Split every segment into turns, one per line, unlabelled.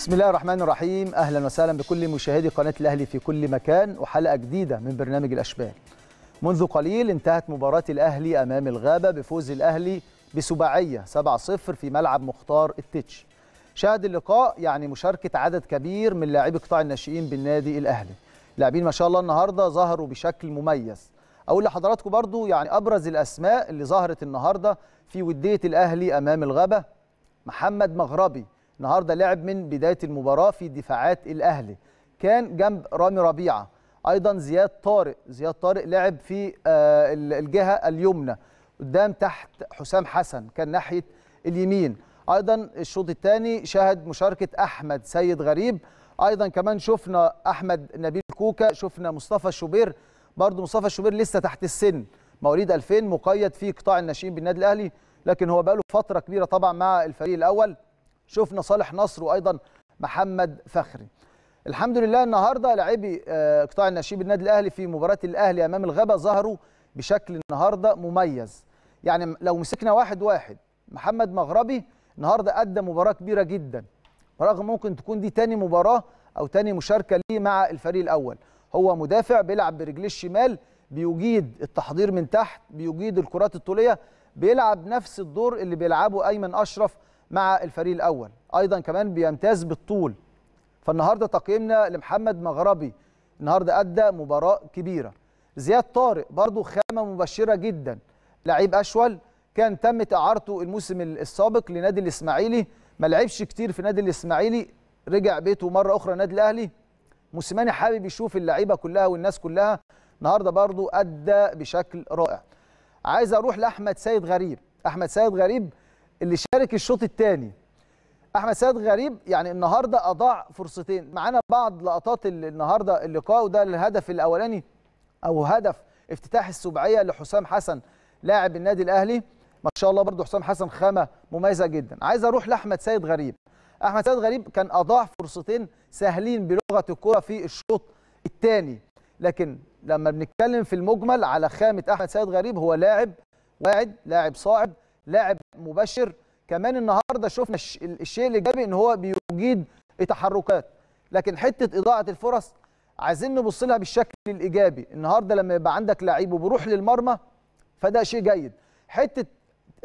بسم الله الرحمن الرحيم اهلا وسهلا بكل مشاهدي قناه الاهلي في كل مكان وحلقه جديده من برنامج الاشبال منذ قليل انتهت مباراه الاهلي امام الغابه بفوز الاهلي بسباعيه 7-0 في ملعب مختار التتش شهد اللقاء يعني مشاركه عدد كبير من لاعبي قطاع الناشئين بالنادي الاهلي لاعبين ما شاء الله النهارده ظهروا بشكل مميز اقول لحضراتكم برضو يعني ابرز الاسماء اللي ظهرت النهارده في وديه الاهلي امام الغابه محمد مغربي النهارده لعب من بدايه المباراه في دفاعات الاهلي كان جنب رامي ربيعه ايضا زياد طارق زياد طارق لعب في آه، الجهه اليمنى قدام تحت حسام حسن كان ناحيه اليمين ايضا الشوط الثاني شهد مشاركه احمد سيد غريب ايضا كمان شفنا احمد نبيل كوكا شفنا مصطفى الشوبير برضه مصطفى الشوبير لسه تحت السن مواليد 2000 مقيد في قطاع الناشئين بالنادي الاهلي لكن هو بقاله فتره كبيره طبعا مع الفريق الاول شفنا صالح نصر وايضا محمد فخري الحمد لله النهارده لاعبي آه، قطاع الناشئين النادي الاهلي في مباراه الاهلي امام الغابه ظهروا بشكل النهارده مميز يعني لو مسكنا واحد واحد محمد مغربي النهارده ادى مباراه كبيره جدا رغم ممكن تكون دي تاني مباراه او تاني مشاركه ليه مع الفريق الاول هو مدافع بيلعب برجليه الشمال بيجيد التحضير من تحت بيجيد الكرات الطوليه بيلعب نفس الدور اللي بيلعبه ايمن اشرف مع الفريق الاول ايضا كمان بيمتاز بالطول فالنهارده تقييمنا لمحمد مغربي النهارده ادى مباراه كبيره زياد طارق برضو خامه مبشره جدا لعيب اشول كان تمت اعارته الموسم السابق لنادي الاسماعيلي ما لعبش كتير في نادي الاسماعيلي رجع بيته مره اخرى نادي الاهلي موسيماني حابب يشوف اللعيبه كلها والناس كلها النهارده برضو ادى بشكل رائع عايز اروح لاحمد سيد غريب احمد سيد غريب اللي شارك الشوط الثاني احمد سيد غريب يعني النهارده اضاع فرصتين معانا بعض لقطات النهارده اللقاء وده الهدف الاولاني او هدف افتتاح السبعيه لحسام حسن لاعب النادي الاهلي ما شاء الله برده حسام حسن خامه مميزه جدا عايز اروح لاحمد سيد غريب احمد سيد غريب كان اضاع فرصتين سهلين بلغه الكره في الشوط الثاني لكن لما بنتكلم في المجمل على خامه احمد سيد غريب هو لاعب واعد لاعب صاعد لاعب مباشر كمان النهارده شفنا الشيء الايجابي ان هو بيجيد التحركات لكن حته اضاعه الفرص عايزين نبص لها بالشكل الايجابي النهارده لما يبقى عندك لعيب وبيروح للمرمى فده شيء جيد حته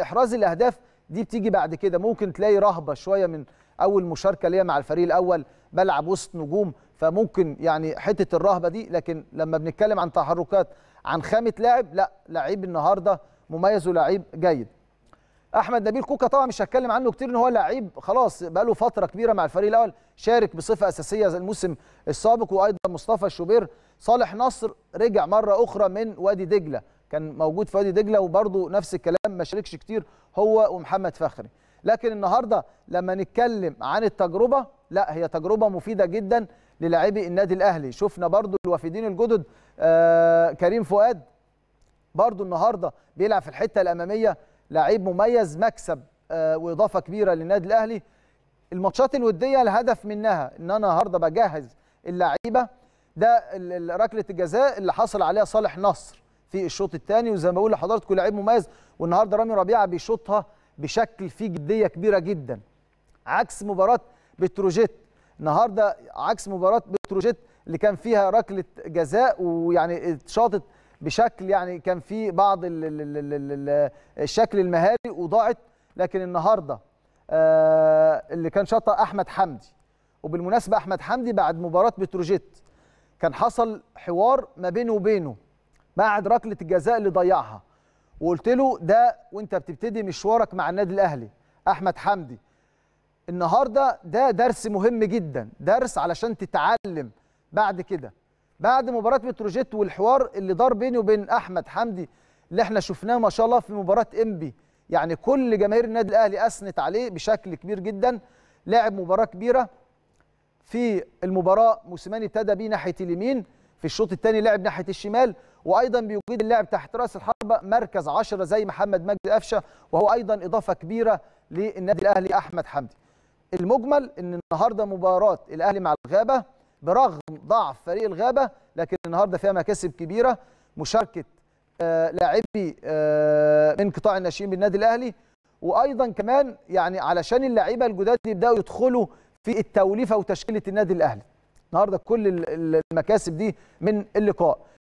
احراز الاهداف دي بتيجي بعد كده ممكن تلاقي رهبه شويه من اول مشاركه ليا مع الفريق الاول بلعب وسط نجوم فممكن يعني حته الرهبه دي لكن لما بنتكلم عن تحركات عن خامه لاعب لا لعيب النهارده مميز ولعيب جيد احمد نبيل كوكا طبعا مش هتكلم عنه كتير ان هو لعيب خلاص بقاله فتره كبيره مع الفريق الاول شارك بصفه اساسيه الموسم السابق وايضا مصطفى الشوبير صالح نصر رجع مره اخرى من وادي دجله كان موجود في وادي دجله وبرده نفس الكلام ما شاركش كتير هو ومحمد فخري لكن النهارده لما نتكلم عن التجربه لا هي تجربه مفيده جدا للاعبي النادي الاهلي شفنا برده الوافدين الجدد آه كريم فؤاد برده النهارده بيلعب في الحته الاماميه لعيب مميز مكسب آه، واضافه كبيره للنادي الاهلي الماتشات الوديه الهدف منها ان انا النهارده بجهز اللعيبه ده ركله الجزاء اللي حصل عليها صالح نصر في الشوط الثاني وزي ما بقول لحضراتكم لعيب مميز والنهارده رامي ربيعه بيشوطها بشكل فيه جديه كبيره جدا عكس مباراه بتروجيت النهارده عكس مباراه بتروجيت اللي كان فيها ركله جزاء ويعني اتشاطت بشكل يعني كان في بعض الشكل المهاري وضاعت لكن النهارده آه، اللي كان شاطها احمد حمدي وبالمناسبه احمد حمدي بعد مباراه بتروجيت كان حصل حوار ما بينه وبينه بعد ركله الجزاء اللي ضيعها وقلت له ده وانت بتبتدي مشوارك مع النادي الاهلي احمد حمدي النهارده ده درس مهم جدا درس علشان تتعلم بعد كده بعد مباراه بتروجيت والحوار اللي دار بيني وبين احمد حمدي اللي احنا شفناه ما شاء الله في مباراه انبي يعني كل جماهير النادي الاهلي اثنت عليه بشكل كبير جدا لعب مباراه كبيره في المباراه موسيماني ابتدى بيه ناحيه اليمين في الشوط الثاني لعب ناحيه الشمال وايضا بيجيد اللعب تحت راس الحربه مركز 10 زي محمد مجدي قفشه وهو ايضا اضافه كبيره للنادي الاهلي احمد حمدي المجمل ان النهارده مباراه الاهلي مع الغابه برغم ضعف فريق الغابه لكن النهارده فيها مكاسب كبيره مشاركه آه، لاعبي آه، من قطاع الناشئين بالنادي الاهلي وايضا كمان يعني علشان اللعيبه الجداد يبداوا يدخلوا في التوليفه وتشكيله النادي الاهلي النهارده كل المكاسب دي من اللقاء